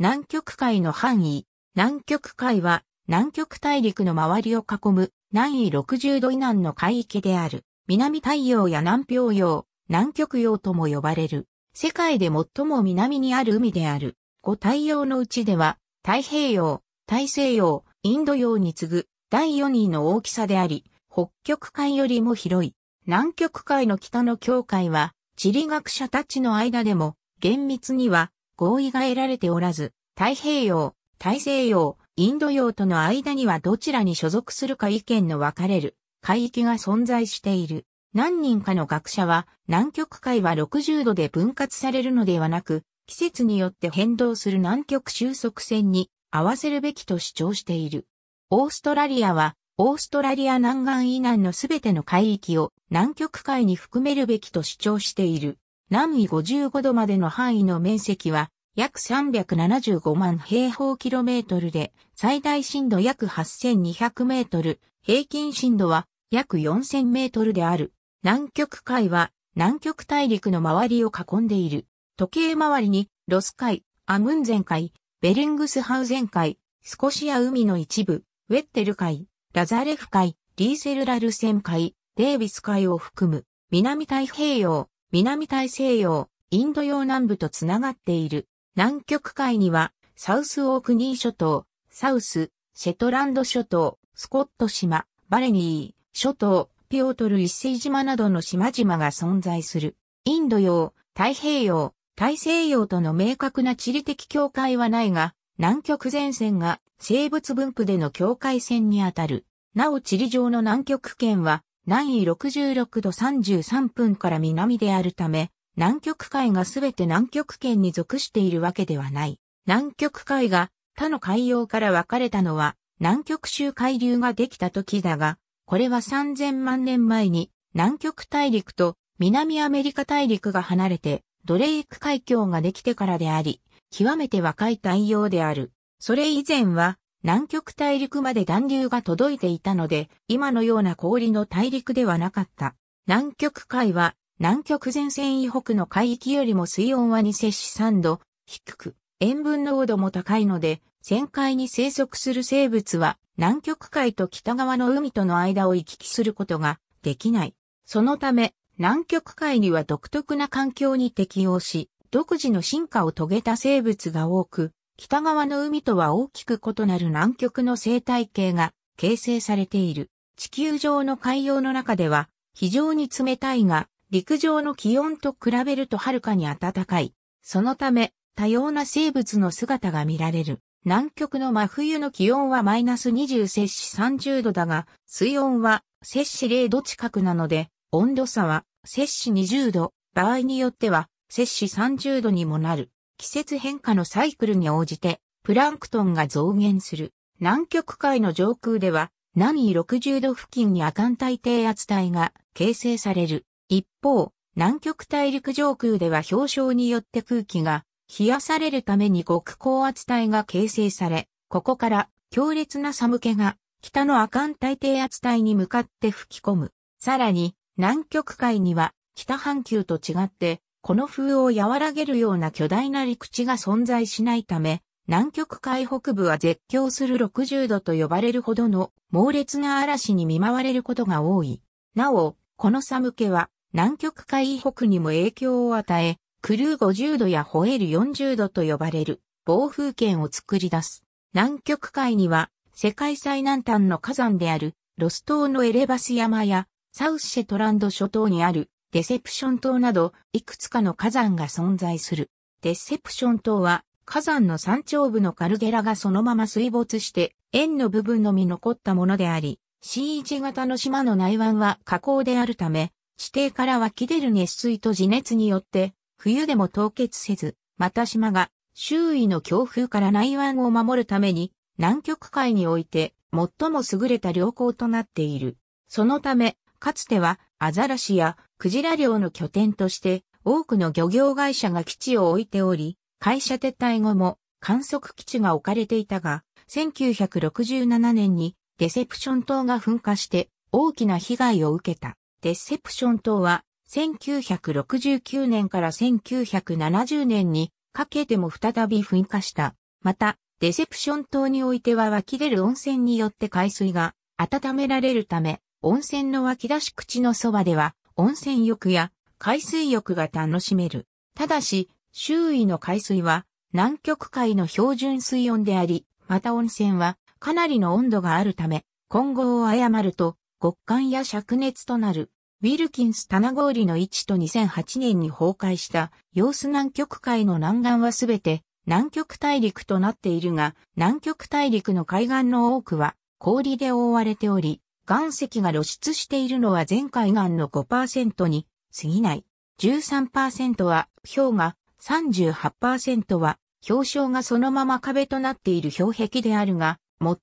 南極海の範囲。南極海は南極大陸の周りを囲む南緯60度以南の海域である。南太陽や南氷洋、南極洋とも呼ばれる。世界で最も南にある海である。五太陽のうちでは太平洋、大西洋、インド洋に次ぐ第4位の大きさであり、北極海よりも広い。南極海の北の境界は地理学者たちの間でも厳密には合意が得られておらず、太平洋、大西洋、インド洋との間にはどちらに所属するか意見の分かれる海域が存在している。何人かの学者は南極海は60度で分割されるのではなく、季節によって変動する南極収束線に合わせるべきと主張している。オーストラリアは、オーストラリア南岸以南のすべての海域を南極海に含めるべきと主張している。南緯55度までの範囲の面積は約375万平方キロメートルで、最大震度約8200メートル、平均震度は約4000メートルである。南極海は南極大陸の周りを囲んでいる。時計回りにロス海、アムンゼン海、ベリングスハウゼン海、スコシア海の一部、ウェッテル海、ラザレフ海、リーセルラルセン海、デービス海を含む南太平洋、南大西洋、インド洋南部とつながっている。南極海には、サウスオークニー諸島、サウス、シェトランド諸島、スコット島、バレニー、諸島、ピオトル一世島などの島々が存在する。インド洋、太平洋、大西洋との明確な地理的境界はないが、南極前線が生物分布での境界線にあたる。なお地理上の南極圏は南緯66度33分から南であるため、南極海がすべて南極圏に属しているわけではない。南極海が他の海洋から分かれたのは南極周海流ができた時だが、これは3000万年前に南極大陸と南アメリカ大陸が離れてドレイク海峡ができてからであり、極めて若い太陽である。それ以前は南極大陸まで暖流が届いていたので、今のような氷の大陸ではなかった。南極海は、南極前線以北の海域よりも水温は2摂氏3度、低く、塩分濃度も高いので、旋回に生息する生物は、南極海と北側の海との間を行き来することができない。そのため、南極海には独特な環境に適応し、独自の進化を遂げた生物が多く、北側の海とは大きく異なる南極の生態系が形成されている。地球上の海洋の中では非常に冷たいが、陸上の気温と比べるとはるかに暖かい。そのため、多様な生物の姿が見られる。南極の真冬の気温はマイナス20摂氏30度だが、水温は摂氏0度近くなので、温度差は摂氏20度、場合によっては摂氏30度にもなる。季節変化のサイクルに応じて、プランクトンが増減する。南極海の上空では、南緯60度付近に亜寒帯低圧帯が形成される。一方、南極大陸上空では氷床によって空気が冷やされるために極高圧帯が形成され、ここから強烈な寒気が北の亜寒帯低圧帯に向かって吹き込む。さらに、南極海には北半球と違ってこの風を和らげるような巨大な陸地が存在しないため、南極海北部は絶叫する60度と呼ばれるほどの猛烈な嵐に見舞われることが多い。なお、この寒気は南極海以北にも影響を与え、クルー50度やホエール40度と呼ばれる暴風圏を作り出す。南極海には世界最南端の火山であるロス島のエレバス山やサウスシェトランド諸島にあるデセプション島など、いくつかの火山が存在する。デセプション島は、火山の山頂部のカルデラがそのまま水没して、円の部分のみ残ったものであり、C1 型の島の内湾は河口であるため、地底から湧き出る熱水と地熱によって、冬でも凍結せず、また島が周囲の強風から内湾を守るために、南極海において最も優れた良港となっている。そのため、かつてはアザラシやクジラ漁の拠点として多くの漁業会社が基地を置いており、会社撤退後も観測基地が置かれていたが、1967年にデセプション島が噴火して大きな被害を受けた。デセプション島は1969年から1970年にかけても再び噴火した。また、デセプション島においては湧き出る温泉によって海水が温められるため、温泉の湧き出し口のそばでは温泉浴や海水浴が楽しめる。ただし、周囲の海水は南極海の標準水温であり、また温泉はかなりの温度があるため、混合を誤ると極寒や灼熱となる。ウィルキンス・棚氷の位置と2008年に崩壊した様子南極海の南岸はすべて南極大陸となっているが、南極大陸の海岸の多くは氷で覆われており、岩石が露出しているのは全海岸の5%に過ぎない。13%は氷河、38%は氷床がそのまま壁となっている氷壁であるが、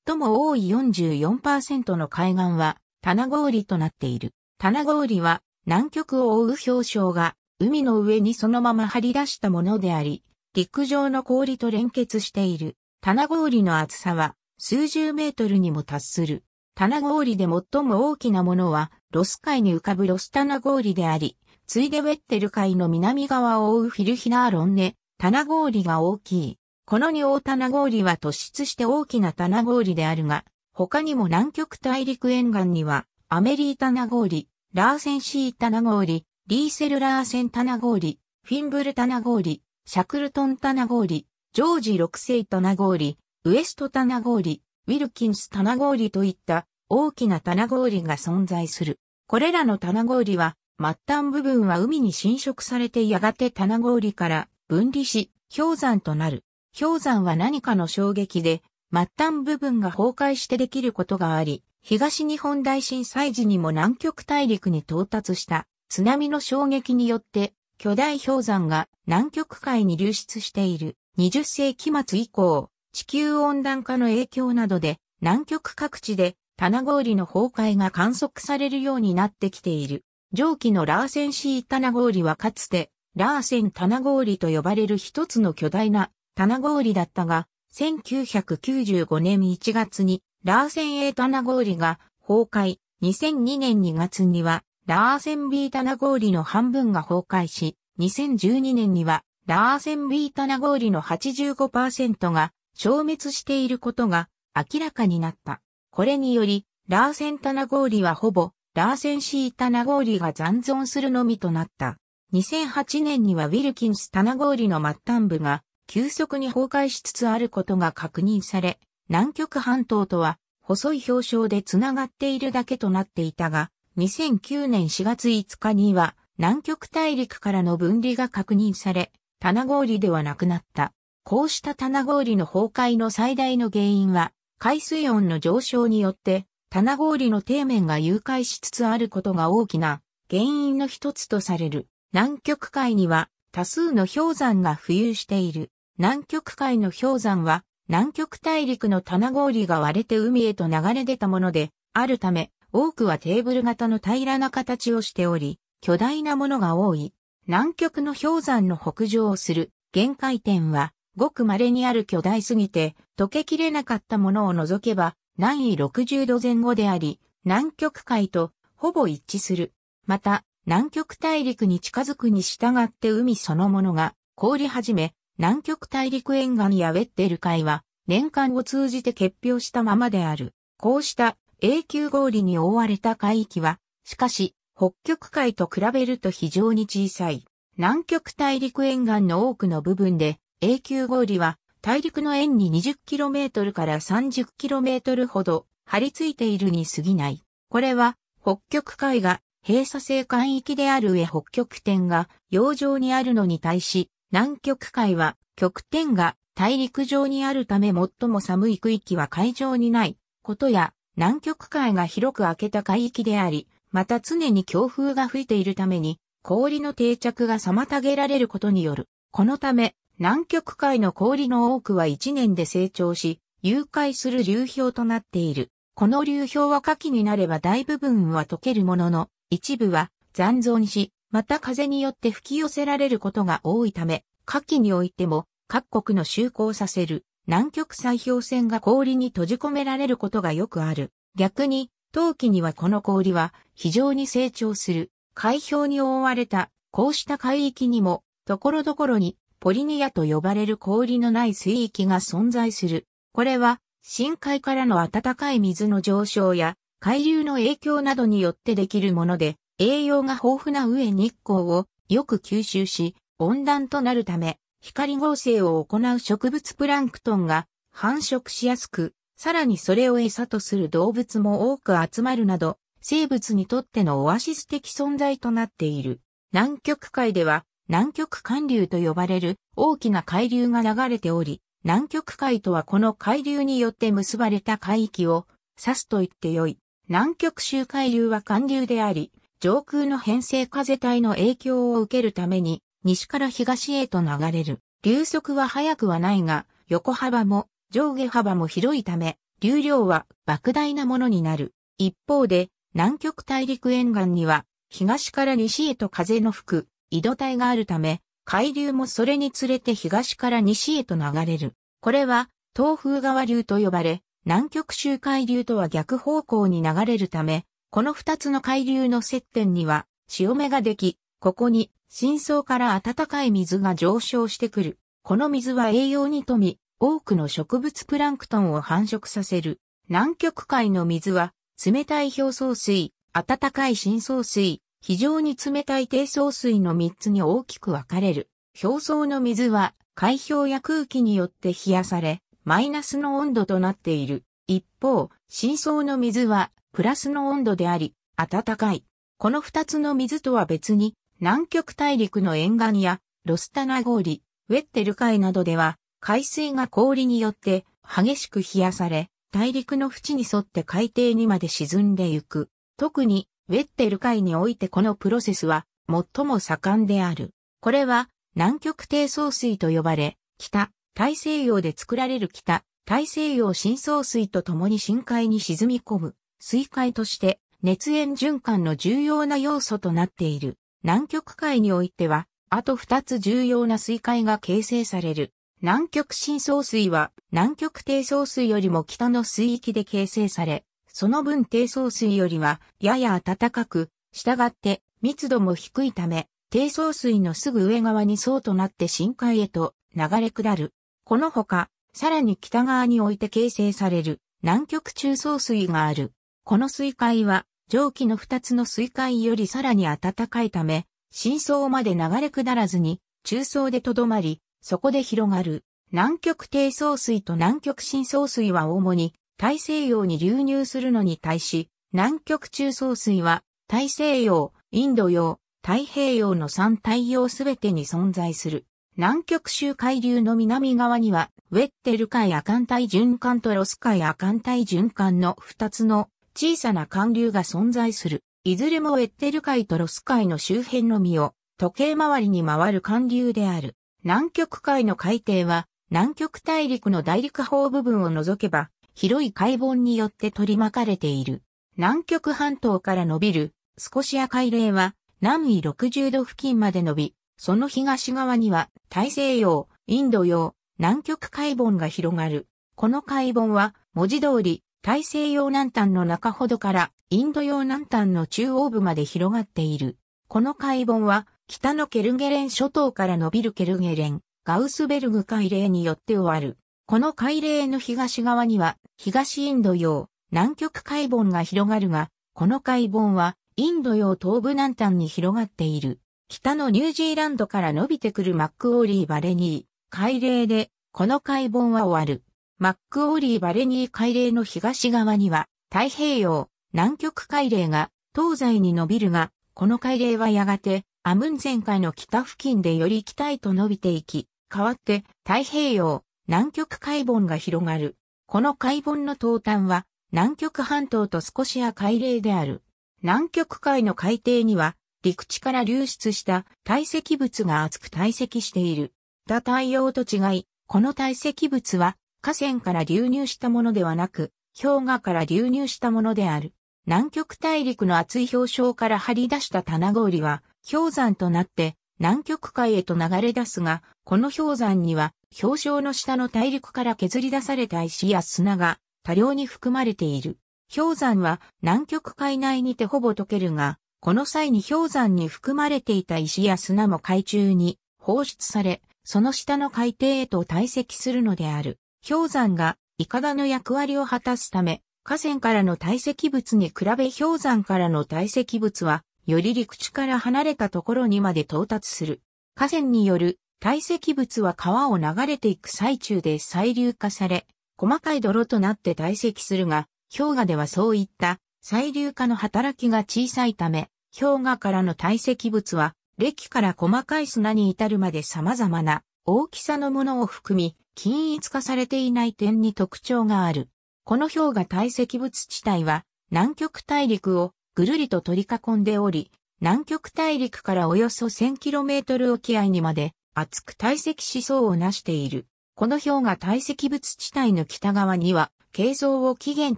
最も多い44%の海岸は棚氷となっている。棚氷は南極を覆う氷床が海の上にそのまま張り出したものであり、陸上の氷と連結している。棚氷の厚さは数十メートルにも達する。棚氷で最も大きなものは、ロス海に浮かぶロス棚氷であり、ついでウェッテル海の南側を覆うフィルヒナーロンネ、棚氷が大きい。この二王棚氷は突出して大きな棚氷であるが、他にも南極大陸沿岸には、アメリー棚氷、ラーセンシー棚氷、リーセルラーセン棚氷、フィンブル棚氷、シャクルトン棚氷、ジョージ6世棚氷、ウエスト棚氷、ウィルキンス棚氷といった大きな棚氷が存在する。これらの棚氷は、末端部分は海に侵食されてやがて棚氷から分離し、氷山となる。氷山は何かの衝撃で、末端部分が崩壊してできることがあり、東日本大震災時にも南極大陸に到達した津波の衝撃によって巨大氷山が南極海に流出している20世紀末以降、地球温暖化の影響などで南極各地で棚氷の崩壊が観測されるようになってきている。上記のラーセンシー棚氷はかつてラーセン棚氷と呼ばれる一つの巨大な棚氷だったが、1995年1月にラーセン A 棚氷が崩壊、2002年2月にはラーセン B 棚氷の半分が崩壊し、2012年にはラーセン B 棚氷の85%が消滅していることが明らかになった。これにより、ラーセンタナゴーリはほぼ、ラーセンシータナゴーリが残存するのみとなった。2008年にはウィルキンスタナゴーリの末端部が急速に崩壊しつつあることが確認され、南極半島とは細い表彰でつながっているだけとなっていたが、2009年4月5日には南極大陸からの分離が確認され、タナゴーリではなくなった。こうした棚氷の崩壊の最大の原因は、海水温の上昇によって、棚氷の底面が融解しつつあることが大きな原因の一つとされる。南極海には多数の氷山が浮遊している。南極海の氷山は南極大陸の棚氷が割れて海へと流れ出たものであるため、多くはテーブル型の平らな形をしており、巨大なものが多い。南極の氷山の北上をする限界点はごく稀にある巨大すぎて、溶けきれなかったものを除けば、南緯60度前後であり、南極海とほぼ一致する。また、南極大陸に近づくに従って海そのものが凍り始め、南極大陸沿岸やウェッテル海は年間を通じて結氷したままである。こうした永久氷に覆われた海域は、しかし、北極海と比べると非常に小さい。南極大陸沿岸の多くの部分で永久氷は大陸の円に 20km から 30km ほど張り付いているに過ぎない。これは北極海が閉鎖性海域である上北極点が洋上にあるのに対し、南極海は極点が大陸上にあるため最も寒い区域は海上にないことや、南極海が広く開けた海域であり、また常に強風が吹いているために、氷の定着が妨げられることによる。このため、南極海の氷の多くは1年で成長し、融解する流氷となっている。この流氷は夏季になれば大部分は溶けるものの、一部は残存し、また風によって吹き寄せられることが多いため、夏季においても各国の就航させる南極砕氷船が氷に閉じ込められることがよくある。逆に、冬季にはこの氷は非常に成長する。海氷に覆われた、こうした海域にも、ところどころにポリニアと呼ばれる氷のない水域が存在する。これは、深海からの暖かい水の上昇や、海流の影響などによってできるもので、栄養が豊富な上日光をよく吸収し、温暖となるため、光合成を行う植物プランクトンが繁殖しやすく、さらにそれを餌とする動物も多く集まるなど、生物にとってのオアシス的存在となっている。南極海では南極寒流と呼ばれる大きな海流が流れており、南極海とはこの海流によって結ばれた海域を指すと言ってよい。南極周海流は寒流であり、上空の偏西風帯の影響を受けるために、西から東へと流れる。流速は速くはないが、横幅も上下幅も広いため、流量は莫大なものになる。一方で、南極大陸沿岸には、東から西へと風の吹く井戸帯があるため、海流もそれにつれて東から西へと流れる。これは、東風川流と呼ばれ、南極周海流とは逆方向に流れるため、この二つの海流の接点には、潮目ができ、ここに、深層から暖かい水が上昇してくる。この水は栄養に富み、多くの植物プランクトンを繁殖させる。南極海の水は、冷たい表層水、暖かい深層水、非常に冷たい低層水の3つに大きく分かれる。表層の水は海氷や空気によって冷やされ、マイナスの温度となっている。一方、深層の水はプラスの温度であり、暖かい。この二つの水とは別に、南極大陸の沿岸やロスタナ氷、ウェッテル海などでは、海水が氷によって激しく冷やされ、大陸の縁に沿って海底にまで沈んでいく。特にウェッテル界においてこのプロセスは最も盛んである。これは南極低層水と呼ばれ、北、大西洋で作られる北、大西洋深層水と共に深海に沈み込む、水海として熱塩循環の重要な要素となっている。南極海においては、あと2つ重要な水海が形成される。南極深層水は南極低層水よりも北の水域で形成され、その分低層水よりはやや暖かく、従って密度も低いため、低層水のすぐ上側に層となって深海へと流れ下る。このほか、さらに北側において形成される南極中層水がある。この水海は上記の2つの水海よりさらに暖かいため、深層まで流れ下らずに中層でとどまり、そこで広がる。南極低層水と南極深層水は主に大西洋に流入するのに対し、南極中層水は大西洋、インド洋、太平洋の三大洋すべてに存在する。南極周回流の南側には、ウェッテル海亜寒帯循環とロス海亜寒帯循環の二つの小さな寒流が存在する。いずれもウェッテル海とロス海の周辺のみを時計回りに回る寒流である。南極海の海底は、南極大陸の大陸方部分を除けば、広い海盆によって取り巻かれている。南極半島から伸びるスコシア海嶺は南緯60度付近まで伸び、その東側には大西洋、インド洋、南極海盆が広がる。この海盆は文字通り大西洋南端の中ほどからインド洋南端の中央部まで広がっている。この海盆は北のケルゲレン諸島から伸びるケルゲレン、ガウスベルグ海嶺によって終わる。この海嶺の東側には、東インド洋、南極海盆が広がるが、この海盆は、インド洋東部南端に広がっている。北のニュージーランドから伸びてくるマックオーリー・バレニー、海嶺で、この海盆は終わる。マックオーリー・バレニー海嶺の東側には、太平洋、南極海嶺が、東西に伸びるが、この海嶺はやがて、アムン前海の北付近でより北へと伸びていき、変わって太平洋、南極海盆が広がる。この海盆の東端は南極半島と少し赤海嶺である。南極海の海底には陸地から流出した堆積物が厚く堆積している。他対応と違い、この堆積物は河川から流入したものではなく、氷河から流入したものである。南極大陸の厚い氷床から張り出した棚氷は氷山となって南極海へと流れ出すが、この氷山には氷床の下の大陸から削り出された石や砂が多量に含まれている。氷山は南極海内にてほぼ溶けるが、この際に氷山に含まれていた石や砂も海中に放出され、その下の海底へと堆積するのである。氷山がイカダの役割を果たすため、河川からの堆積物に比べ氷山からの堆積物はより陸地から離れたところにまで到達する。河川による堆積物は川を流れていく最中で細流化され、細かい泥となって堆積するが、氷河ではそういった細粒化の働きが小さいため、氷河からの堆積物は、歴から細かい砂に至るまで様々な大きさのものを含み、均一化されていない点に特徴がある。この氷河堆積物地帯は、南極大陸をぐるりと取り囲んでおり、南極大陸からおよそ 1000km 沖合にまで厚く堆積しそうをなしている。この氷が堆積物地帯の北側には、形像を起源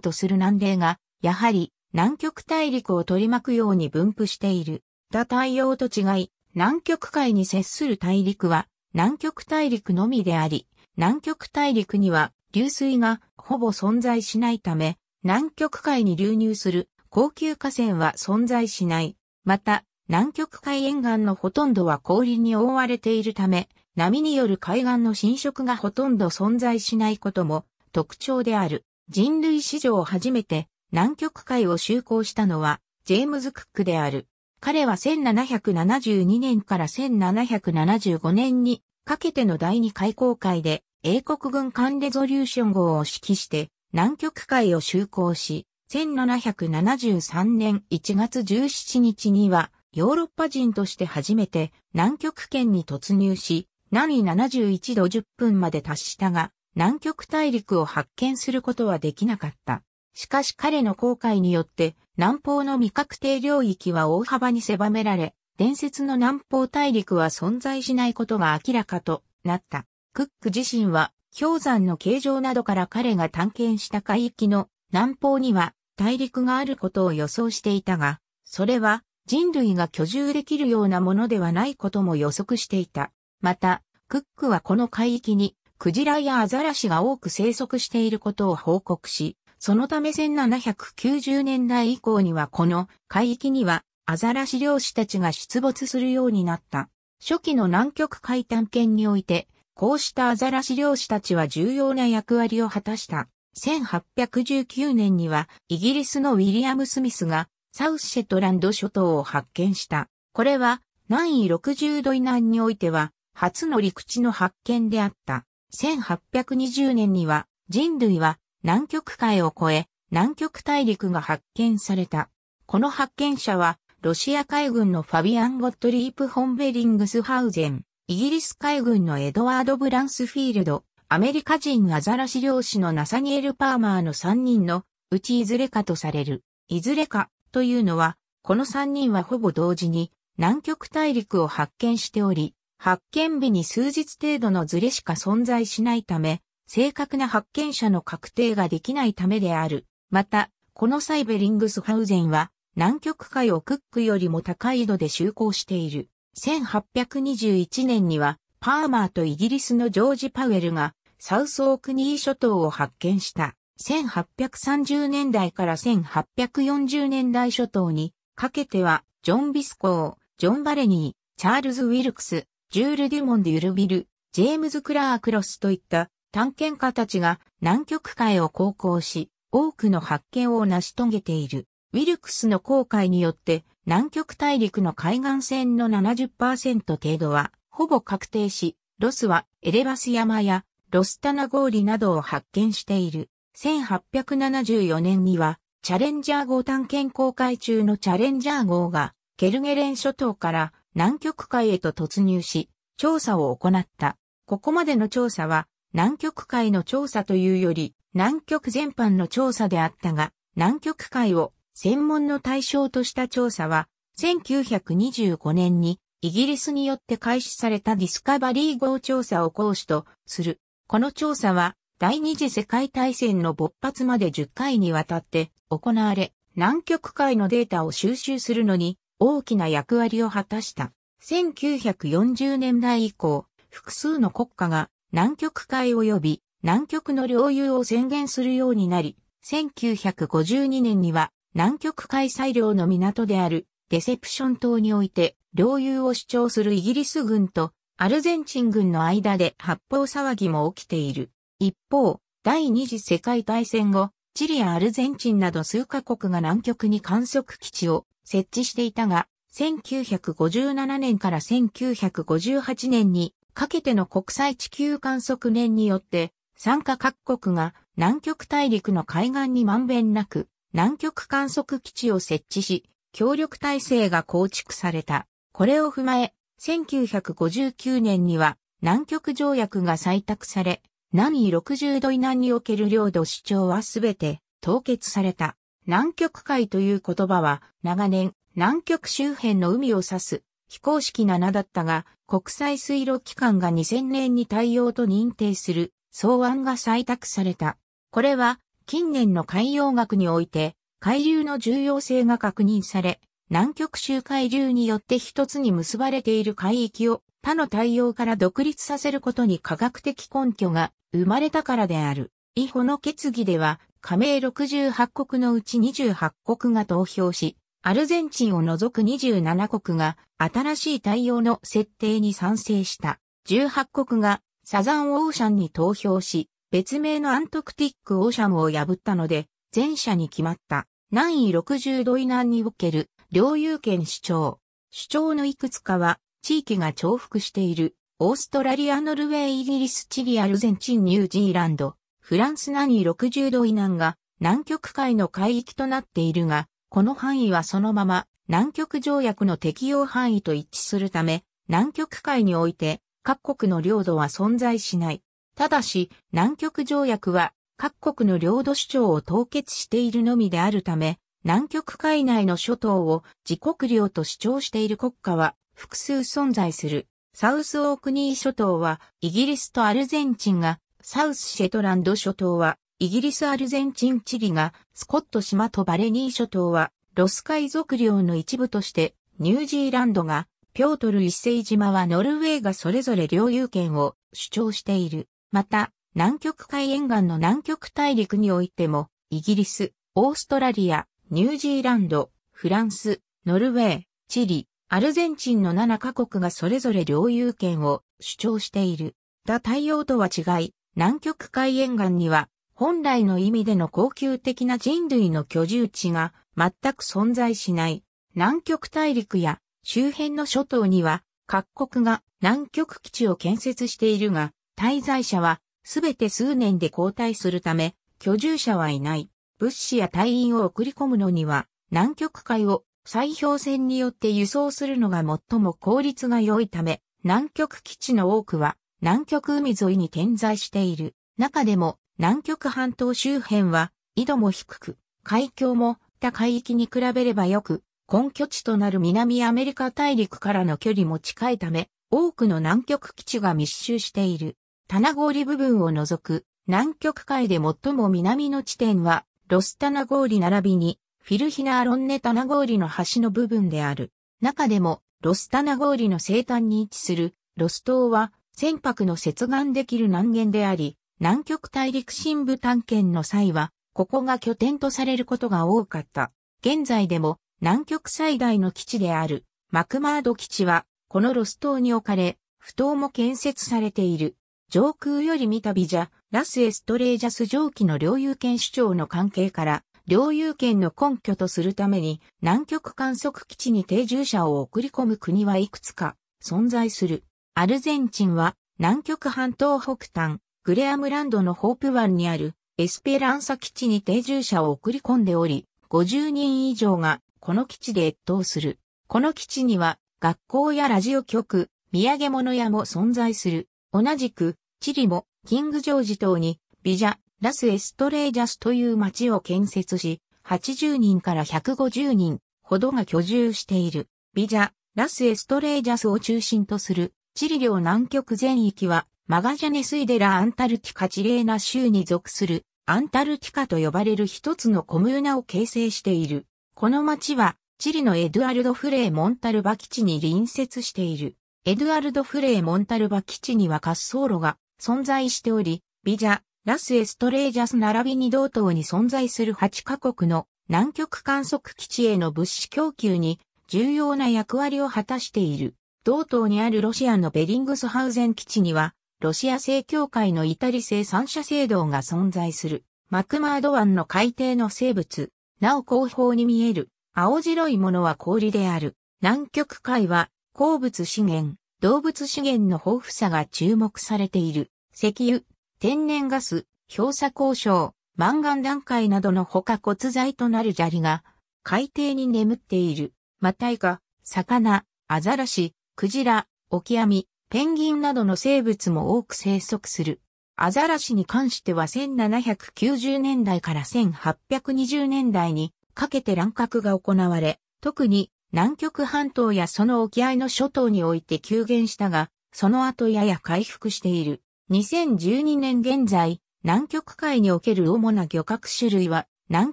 とする南米が、やはり南極大陸を取り巻くように分布している。だ太陽と違い、南極海に接する大陸は南極大陸のみであり、南極大陸には流水がほぼ存在しないため、南極海に流入する高級河川は存在しない。また、南極海沿岸のほとんどは氷に覆われているため、波による海岸の浸食がほとんど存在しないことも特徴である。人類史上初めて南極海を就航したのはジェームズ・クックである。彼は1772年から1775年にかけての第二海航海で英国軍艦レゾリューション号を指揮して南極海を就航し、1773年1月17日には、ヨーロッパ人として初めて南極圏に突入し、南緯71度10分まで達したが、南極大陸を発見することはできなかった。しかし彼の航海によって南方の未確定領域は大幅に狭められ、伝説の南方大陸は存在しないことが明らかとなった。クック自身は氷山の形状などから彼が探検した海域の南方には大陸があることを予想していたが、それは人類が居住できるようなものではないことも予測していた。また、クックはこの海域にクジラやアザラシが多く生息していることを報告し、そのため1790年代以降にはこの海域にはアザラシ漁師たちが出没するようになった。初期の南極海探検において、こうしたアザラシ漁師たちは重要な役割を果たした。1819年にはイギリスのウィリアム・スミスがサウスシェトランド諸島を発見した。これは南緯60度以南においては初の陸地の発見であった。1820年には人類は南極海を越え南極大陸が発見された。この発見者はロシア海軍のファビアン・ゴットリープ・ホンベリングスハウゼン、イギリス海軍のエドワード・ブランスフィールド、アメリカ人アザラシ漁師のナサニエル・パーマーの3人のうちいずれかとされる、いずれかというのは、この3人はほぼ同時に南極大陸を発見しており、発見日に数日程度のズレしか存在しないため、正確な発見者の確定ができないためである。また、このサイベリングスハウゼンは、南極海をクックよりも高い度で就航している。1821年には、パーマーとイギリスのジョージ・パウエルが、サウスオークニー諸島を発見した。1830年代から1840年代諸島にかけては、ジョン・ビスコー、ジョン・バレニー、チャールズ・ウィルクス、ジュール・デュモン・デュルビル、ジェームズ・クラー・クロスといった探検家たちが南極海を航行し、多くの発見を成し遂げている。ウィルクスの航海によって、南極大陸の海岸線の70%程度は、ほぼ確定し、ロスはエレバス山やロスタナゴーリなどを発見している。1874年には、チャレンジャー号探検航海中のチャレンジャー号が、ケルゲレン諸島から南極海へと突入し、調査を行った。ここまでの調査は、南極海の調査というより、南極全般の調査であったが、南極海を専門の対象とした調査は、1925年にイギリスによって開始されたディスカバリー号調査を講師とするこの調査は、第二次世界大戦の勃発まで10回にわたって行われ、南極海のデータを収集するのに大きな役割を果たした。1940年代以降、複数の国家が南極海及び南極の領有を宣言するようになり、1952年には南極海最量の港であるデセプション島において領有を主張するイギリス軍とアルゼンチン軍の間で発砲騒ぎも起きている。一方、第二次世界大戦後、チリやアルゼンチンなど数カ国が南極に観測基地を設置していたが、1957年から1958年にかけての国際地球観測年によって、参加各国が南極大陸の海岸にまんべんなく南極観測基地を設置し、協力体制が構築された。これを踏まえ、1959年には南極条約が採択され、南緯60度以南における領土主張はすべて凍結された。南極海という言葉は長年南極周辺の海を指す非公式な名だったが国際水路機関が2000年に対応と認定する草案が採択された。これは近年の海洋学において海流の重要性が確認され南極周回流によって一つに結ばれている海域を他の対応から独立させることに科学的根拠が生まれたからである。以ホの決議では、加盟68国のうち28国が投票し、アルゼンチンを除く27国が新しい対応の設定に賛成した。18国がサザンオーシャンに投票し、別名のアントクティックオーシャンを破ったので、前者に決まった。南易60度以南における領有権主張。主張のいくつかは、地域が重複している、オーストラリア、ノルウェー、イギリス、チリ、アルゼンチン、ニュージーランド、フランスなに60度以南が南極海の海域となっているが、この範囲はそのまま南極条約の適用範囲と一致するため、南極海において各国の領土は存在しない。ただし、南極条約は各国の領土主張を凍結しているのみであるため、南極海内の諸島を自国領と主張している国家は複数存在する。サウスオークニー諸島はイギリスとアルゼンチンが、サウスシェトランド諸島はイギリスアルゼンチンチリが、スコット島とバレニー諸島はロス海賊領の一部としてニュージーランドが、ピョートル一世島はノルウェーがそれぞれ領有権を主張している。また、南極海沿岸の南極大陸においても、イギリス、オーストラリア、ニュージーランド、フランス、ノルウェー、チリ、アルゼンチンの7カ国がそれぞれ領有権を主張している。だ太陽とは違い、南極海沿岸には本来の意味での恒久的な人類の居住地が全く存在しない。南極大陸や周辺の諸島には各国が南極基地を建設しているが、滞在者はすべて数年で交代するため、居住者はいない。物資や隊員を送り込むのには、南極海を砕氷船によって輸送するのが最も効率が良いため、南極基地の多くは南極海沿いに点在している。中でも南極半島周辺は緯度も低く、海峡も高い域に比べればよく、根拠地となる南アメリカ大陸からの距離も近いため、多くの南極基地が密集している。棚氷部分を除く南極海で最も南の地点はロスタナゴーリ並びに、フィルヒナーロンネタナゴーリの端の部分である。中でも、ロスタナゴーリの生誕に位置する、ロス島は、船舶の接岸できる難言であり、南極大陸深部探検の際は、ここが拠点とされることが多かった。現在でも、南極最大の基地である、マクマード基地は、このロス島に置かれ、不島も建設されている。上空より見たビジャ、ラスエストレージャス上記の領有権主張の関係から、領有権の根拠とするために南極観測基地に定住者を送り込む国はいくつか存在する。アルゼンチンは南極半島北端、グレアムランドのホープ湾にあるエスペランサ基地に定住者を送り込んでおり、50人以上がこの基地で越冬する。この基地には学校やラジオ局、土産物屋も存在する。同じくチリもキングジョージ島にビジャ、ラスエストレージャスという町を建設し、80人から150人ほどが居住している。ビジャ、ラスエストレージャスを中心とするチリ領南極全域はマガジャネスイデラアンタルティカチレーナ州に属するアンタルティカと呼ばれる一つのコムーナを形成している。この町はチリのエドゥアルド・フレー・モンタルバ基地に隣接している。エドゥアルド・フレー・モンタルバ基地には滑走路が存在しており、ビジャ、ラスエストレージャス並びに同等に存在する8カ国の南極観測基地への物資供給に重要な役割を果たしている。同等にあるロシアのベリングスハウゼン基地には、ロシア正教会のイタリ製三者制度が存在する。マクマード湾の海底の生物、なお後方に見える、青白いものは氷である。南極海は、鉱物資源、動物資源の豊富さが注目されている、石油、天然ガス、氷砂交渉、マンガン段階などの他骨材となる砂利が海底に眠っている。マタイカ、魚、アザラシ、クジラ、オキアミ、ペンギンなどの生物も多く生息する。アザラシに関しては1790年代から1820年代にかけて乱獲が行われ、特に南極半島やその沖合の諸島において急減したが、その後やや回復している。2012年現在、南極海における主な漁獲種類は、南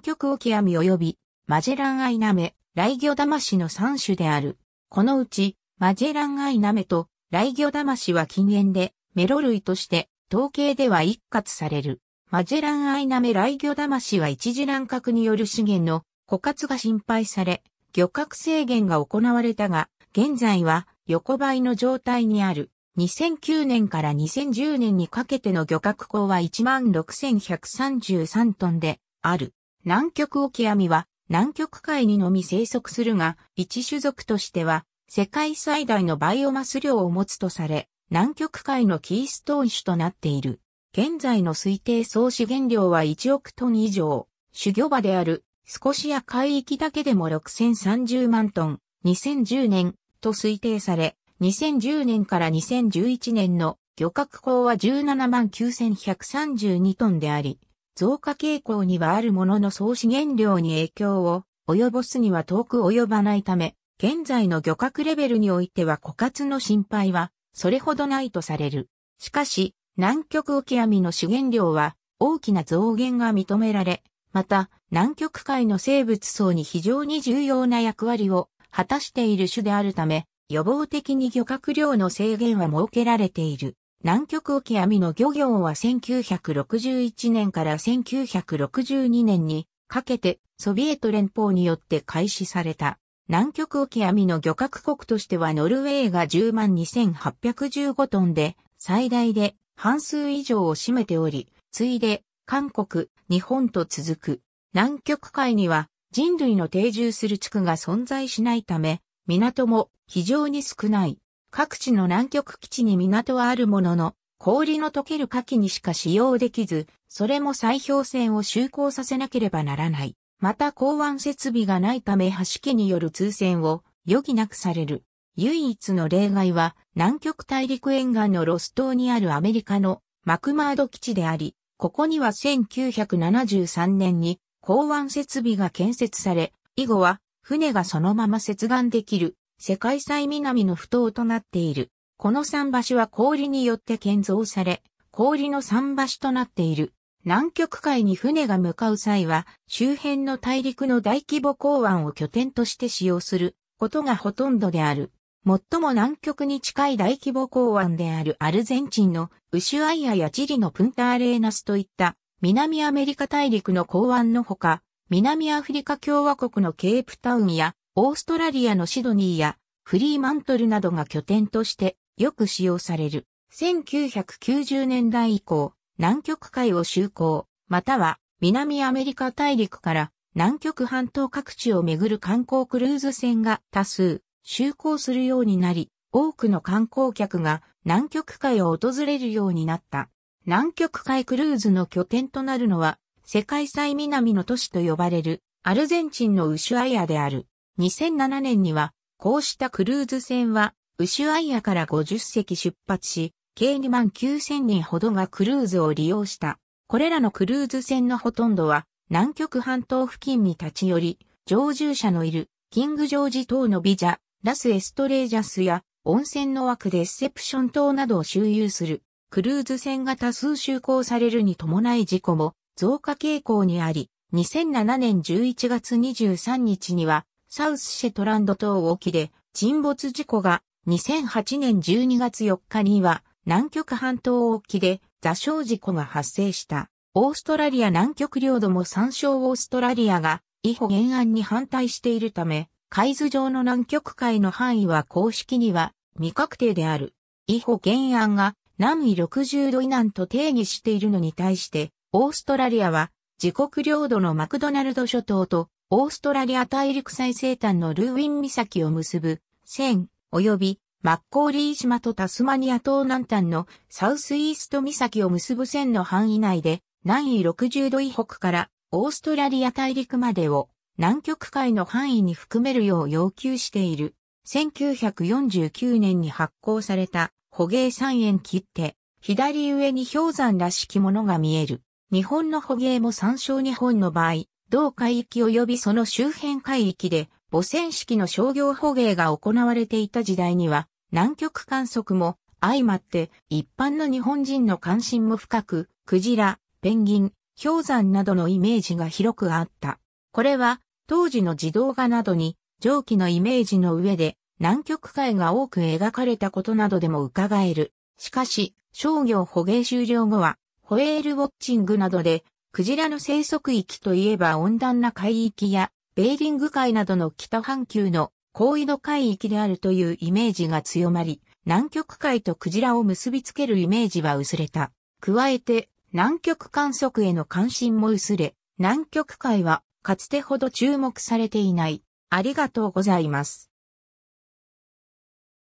極オキアミ及び、マジェランアイナメ、ライギョダマシの3種である。このうち、マジェランアイナメと、ライギョダマシは禁煙で、メロ類として、統計では一括される。マジェランアイナメライギョダマシは一次乱獲による資源の枯渇が心配され、漁獲制限が行われたが、現在は横ばいの状態にある。2009年から2010年にかけての漁獲港は16,133トンである。南極オキアミは南極海にのみ生息するが、一種族としては世界最大のバイオマス量を持つとされ、南極海のキーストーン種となっている。現在の推定総資源量は1億トン以上。主魚場であるスコシア海域だけでも6030万トン、2010年と推定され、2010年から2011年の漁獲港は17万9132トンであり、増加傾向にはあるものの総資源量に影響を及ぼすには遠く及ばないため、現在の漁獲レベルにおいては枯渇の心配はそれほどないとされる。しかし、南極沖網の資源量は大きな増減が認められ、また、南極海の生物層に非常に重要な役割を果たしている種であるため、予防的に漁獲量の制限は設けられている。南極沖網の漁業は1961年から1962年にかけてソビエト連邦によって開始された。南極沖網の漁獲国としてはノルウェーが10万2815トンで最大で半数以上を占めており、ついで韓国、日本と続く。南極海には人類の定住する地区が存在しないため、港も非常に少ない。各地の南極基地に港はあるものの、氷の溶ける火器にしか使用できず、それも砕氷船を就航させなければならない。また港湾設備がないため橋機による通船を余儀なくされる。唯一の例外は南極大陸沿岸のロス島にあるアメリカのマクマード基地であり、ここには1973年に港湾設備が建設され、以後は船がそのまま接岸できる世界最南の不島となっている。この桟橋は氷によって建造され、氷の桟橋となっている。南極海に船が向かう際は、周辺の大陸の大規模港湾を拠点として使用することがほとんどである。最も南極に近い大規模港湾であるアルゼンチンのウシュアイアやチリのプンターレーナスといった南アメリカ大陸の港湾のほか、南アフリカ共和国のケープタウンや、オーストラリアのシドニーや、フリーマントルなどが拠点としてよく使用される。1990年代以降、南極海を就航、または南アメリカ大陸から南極半島各地を巡る観光クルーズ船が多数就航するようになり、多くの観光客が南極海を訪れるようになった。南極海クルーズの拠点となるのは、世界最南の都市と呼ばれる、アルゼンチンのウシュアイアである。2007年には、こうしたクルーズ船は、ウシュアイアから50隻出発し、計2万9000人ほどがクルーズを利用した。これらのクルーズ船のほとんどは、南極半島付近に立ち寄り、常住者のいる、キングジョージ島のビジャ、ラスエストレージャスや、温泉の枠でセプション島などを周遊する。クルーズ船が多数就航されるに伴い事故も増加傾向にあり、2007年11月23日には、サウスシェトランド島沖で沈没事故が、2008年12月4日には、南極半島沖で座礁事故が発生した。オーストラリア南極領土も参照オーストラリアが、違法原案に反対しているため、海図上の南極海の範囲は公式には未確定である。違法原案が南緯60度以南と定義しているのに対して、オーストラリアは自国領土のマクドナルド諸島とオーストラリア大陸最西端のルーウィン岬を結ぶ、線及びマッコーリー島とタスマニア島南端のサウスイースト岬を結ぶ線の範囲内で南緯60度以北からオーストラリア大陸までを南極海の範囲に含めるよう要求している1949年に発行された捕鯨三円切って、左上に氷山らしきものが見える。日本の捕鯨も参照日本の場合、同海域及びその周辺海域で、母船式の商業捕鯨が行われていた時代には、南極観測も相まって一般の日本人の関心も深く、クジラ、ペンギン、氷山などのイメージが広くあった。これは当時の児童画などに上記のイメージの上で南極海が多く描かれたことなどでも伺える。しかし、商業捕鯨終了後は、ホエールウォッチングなどで、クジラの生息域といえば温暖な海域や、ベーリング海などの北半球の高緯度海域であるというイメージが強まり、南極海とクジラを結びつけるイメージは薄れた。加えて、南極観測への関心も薄れ、南極海はかつてほど注目されていない。ありがとうございます。